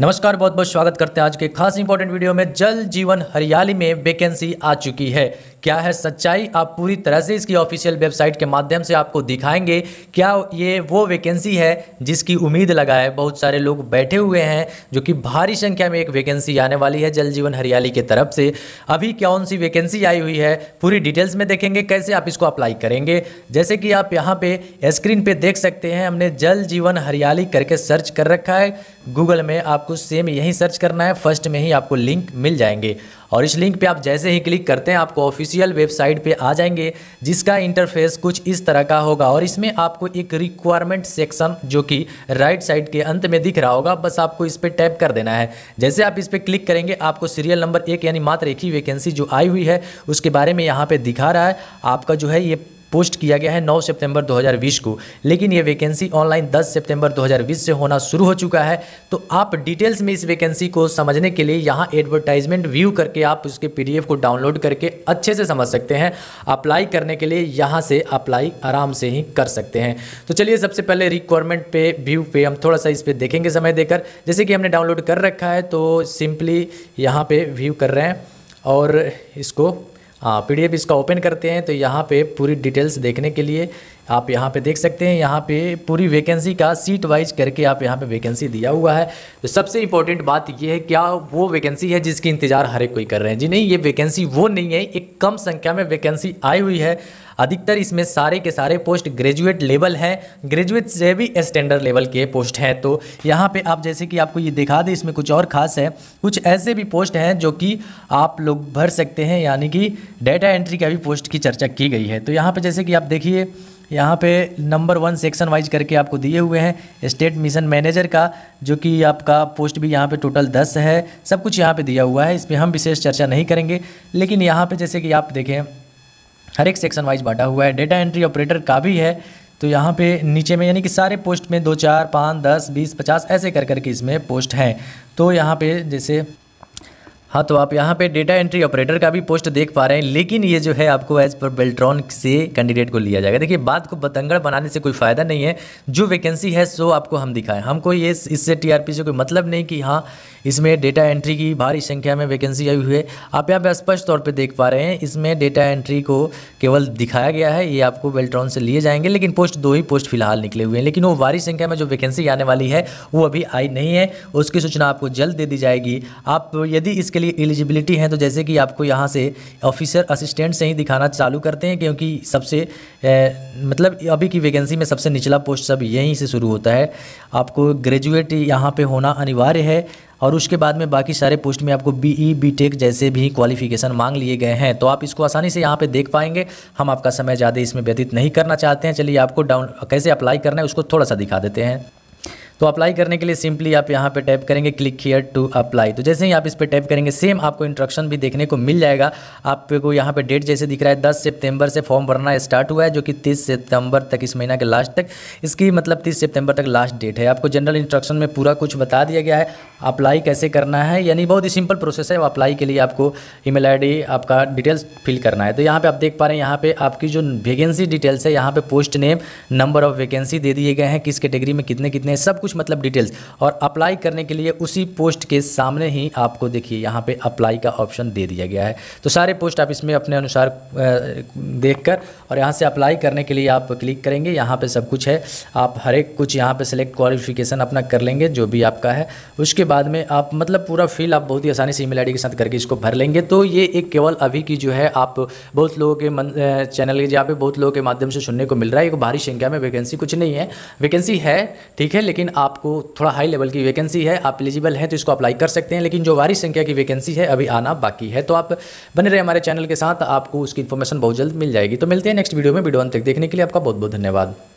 नमस्कार बहुत बहुत स्वागत करते हैं आज के खास इंपॉर्टेंट वीडियो में जल जीवन हरियाली में वैकेंसी आ चुकी है क्या है सच्चाई आप पूरी तरह से इसकी ऑफिशियल वेबसाइट के माध्यम से आपको दिखाएंगे क्या ये वो वैकेंसी है जिसकी उम्मीद लगा है बहुत सारे लोग बैठे हुए हैं जो कि भारी संख्या में एक वैकेंसी आने वाली है जल जीवन हरियाली की तरफ से अभी कौन सी वैकेंसी आई हुई है पूरी डिटेल्स में देखेंगे कैसे आप इसको अप्लाई करेंगे जैसे कि आप यहाँ पे स्क्रीन पे देख सकते हैं हमने जल जीवन हरियाली करके सर्च कर रखा है गूगल में आपको सेम यही सर्च करना है फर्स्ट में ही आपको लिंक मिल जाएंगे और इस लिंक पे आप जैसे ही क्लिक करते हैं आपको ऑफिशियल वेबसाइट पे आ जाएंगे जिसका इंटरफेस कुछ इस तरह का होगा और इसमें आपको एक रिक्वायरमेंट सेक्शन जो कि राइट साइड के अंत में दिख रहा होगा बस आपको इस पर टैप कर देना है जैसे आप इस पर क्लिक करेंगे आपको सीरियल नंबर एक यानी मात्र एक ही वैकेंसी जो आई हुई है उसके बारे में यहाँ पर दिखा रहा है आपका जो है ये पोस्ट किया गया है 9 सितंबर 2020 को लेकिन यह वैकेंसी ऑनलाइन 10 सितंबर 2020 से होना शुरू हो चुका है तो आप डिटेल्स में इस वैकेंसी को समझने के लिए यहाँ एडवर्टाइजमेंट व्यू करके आप उसके पीडीएफ को डाउनलोड करके अच्छे से समझ सकते हैं अप्लाई करने के लिए यहाँ से अप्लाई आराम से ही कर सकते हैं तो चलिए सबसे पहले रिक्वायरमेंट पे व्यू पे हम थोड़ा सा इस पर देखेंगे समय देकर जैसे कि हमने डाउनलोड कर रखा है तो सिंपली यहाँ पर व्यू कर रहे हैं और इसको हाँ पी इसका ओपन करते हैं तो यहाँ पे पूरी डिटेल्स देखने के लिए आप यहाँ पे देख सकते हैं यहाँ पे पूरी वैकेंसी का सीट वाइज करके आप यहाँ पे वैकेंसी दिया हुआ है तो सबसे इम्पोर्टेंट बात ये है क्या वो वैकेंसी है जिसकी इंतज़ार हर एक कोई कर रहे हैं जी नहीं ये वैकेंसी वो नहीं है एक कम संख्या में वैकेंसी आई हुई है अधिकतर इसमें सारे के सारे पोस्ट ग्रेजुएट लेवल हैं ग्रेजुएट से भी स्टैंडर्ड लेवल के पोस्ट हैं तो यहाँ पे आप जैसे कि आपको ये दिखा दें इसमें कुछ और खास है कुछ ऐसे भी पोस्ट हैं जो कि आप लोग भर सकते हैं यानी कि डेटा एंट्री का भी पोस्ट की चर्चा की गई है तो यहाँ पर जैसे कि आप देखिए यहाँ पे नंबर वन सेक्शन वाइज करके आपको दिए हुए हैं स्टेट मिशन मैनेजर का जो कि आपका पोस्ट भी यहाँ पे टोटल दस है सब कुछ यहाँ पे दिया हुआ है इस पर हम विशेष चर्चा नहीं करेंगे लेकिन यहाँ पे जैसे कि आप देखें हर एक सेक्शन वाइज बांटा हुआ है डेटा एंट्री ऑपरेटर का भी है तो यहाँ पे नीचे में यानी कि सारे पोस्ट में दो चार पाँच दस बीस पचास ऐसे कर करके इसमें पोस्ट हैं तो यहाँ पे जैसे हाँ तो आप यहाँ पे डेटा एंट्री ऑपरेटर का भी पोस्ट देख पा रहे हैं लेकिन ये जो है आपको एज पर बेल्ट्रॉन से कैंडिडेट को लिया जाएगा देखिए बात को बतंगड़ बनाने से कोई फ़ायदा नहीं है जो वैकेंसी है सो आपको हम दिखाएं हमको ये इससे टीआरपी से कोई मतलब नहीं कि हाँ इसमें डेटा एंट्री की भारी संख्या में वैकेंसी आई हुई है आप यहाँ पर स्पष्ट तौर पर देख पा रहे हैं इसमें डेटा एंट्री को केवल दिखाया गया है ये आपको बेल्ट्रॉन से लिए जाएंगे लेकिन पोस्ट दो ही पोस्ट फिलहाल निकले हुए हैं लेकिन वो भारी संख्या में जो वैकेंसी आने वाली है वो अभी आई नहीं है उसकी सूचना आपको जल्द दे दी जाएगी आप यदि इसके लिए एलिजिबिलिटी है तो जैसे कि आपको यहाँ से ऑफिसर असिस्टेंट से ही दिखाना चालू करते हैं क्योंकि सबसे मतलब अभी की वैकेंसी में सबसे निचला पोस्ट सब यहीं से शुरू होता है आपको ग्रेजुएट यहाँ पे होना अनिवार्य है और उसके बाद में बाकी सारे पोस्ट में आपको बीई बीटेक जैसे भी क्वालिफिकेशन मांग लिए गए हैं तो आप इसको आसानी से यहाँ पे देख पाएंगे हम आपका समय ज़्यादा इसमें व्यतीत नहीं करना चाहते हैं चलिए आपको डाउन कैसे अप्लाई करना है उसको थोड़ा सा दिखा देते हैं तो अप्लाई करने के लिए सिंपली आप यहाँ पे टैप करेंगे क्लिक हियर टू अप्लाई तो जैसे ही आप इस पर टैप करेंगे सेम आपको इंस्ट्रक्शन भी देखने को मिल जाएगा आपको यहाँ पे डेट जैसे दिख रहा है दस सितंबर से फॉर्म भरना स्टार्ट हुआ है जो कि तीस सितंबर तक इस महीना के लास्ट तक इसकी मतलब तीस सितंबर तक लास्ट डेट है आपको जनरल इंस्ट्रक्शन में पूरा कुछ बता दिया गया है अप्लाई कैसे करना है यानी बहुत ही सिंपल प्रोसेस है अप्लाई के लिए आपको ई मेल आपका डिटेल्स फिल करना है तो यहाँ पर आप देख पा रहे हैं यहाँ पर आपकी जो वैकेंसी डिटेल्स है यहाँ पर post name number of vacancy दे दिए गए हैं किस कैटेगरी में कितने कितने सब कुछ मतलब डिटेल्स और अप्लाई करने के लिए उसी पोस्ट के सामने ही आपको देखिए यहाँ पे अप्लाई का ऑप्शन दे दिया गया है तो सारे पोस्ट आप इसमें अपने अनुसार देखकर और यहाँ से अप्लाई करने के लिए आप क्लिक करेंगे यहाँ पे सब कुछ है आप हर एक कुछ यहाँ पे सेलेक्ट क्वालिफिकेशन अपना कर लेंगे जो भी आपका है उसके बाद में आप मतलब पूरा फील आप बहुत ही आसानी से ई मेल के साथ करके इसको भर लेंगे तो ये एक केवल अभी की जो है आप बहुत लोगों के मन, चैनल के जहाँ पे बहुत लोगों के माध्यम से सुनने को मिल रहा है एक भारी संख्या में वैकेंसी कुछ नहीं है वैकेंसी है ठीक है लेकिन आपको थोड़ा हाई लेवल की वैकेंसी है आप एलिजिबल हैं तो इसको अप्लाई कर सकते हैं लेकिन जो वारी संख्या की वैकेंसी है अभी आना बाकी है तो आप बने रहे हमारे चैनल के साथ आपको उसकी इन्फॉर्मेशन बहुत जल्द मिल जाएगी तो मिलते हैं नेक्स्ट वीडियो में वीडियो अंत तक देखने के लिए आपका बहुत बहुत धन्यवाद